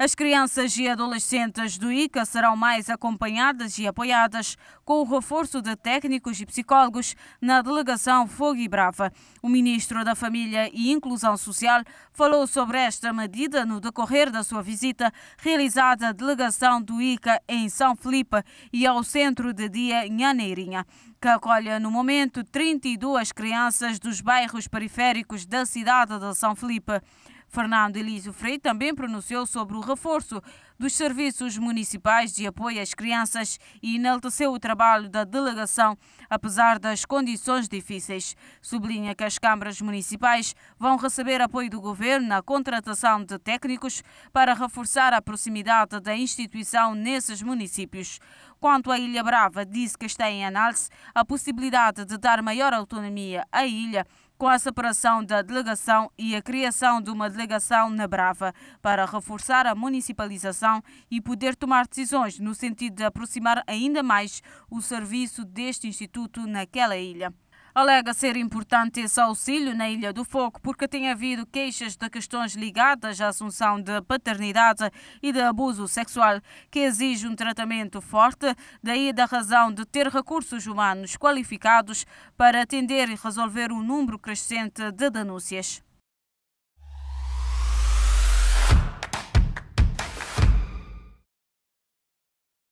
As crianças e adolescentes do ICA serão mais acompanhadas e apoiadas com o reforço de técnicos e psicólogos na delegação Fogo e Brava. O ministro da Família e Inclusão Social falou sobre esta medida no decorrer da sua visita realizada à delegação do ICA em São Felipe e ao centro de dia Nhaneirinha, que acolhe no momento 32 crianças dos bairros periféricos da cidade de São Felipe. Fernando Elísio Freire também pronunciou sobre o reforço dos serviços municipais de apoio às crianças e enalteceu o trabalho da delegação, apesar das condições difíceis. Sublinha que as câmaras municipais vão receber apoio do governo na contratação de técnicos para reforçar a proximidade da instituição nesses municípios. Quanto à Ilha Brava, disse que está em análise a possibilidade de dar maior autonomia à ilha com a separação da delegação e a criação de uma delegação na Brava para reforçar a municipalização e poder tomar decisões no sentido de aproximar ainda mais o serviço deste instituto naquela ilha alega ser importante esse auxílio na Ilha do Fogo porque tem havido queixas de questões ligadas à assunção de paternidade e de abuso sexual, que exige um tratamento forte, daí da razão de ter recursos humanos qualificados para atender e resolver o um número crescente de denúncias.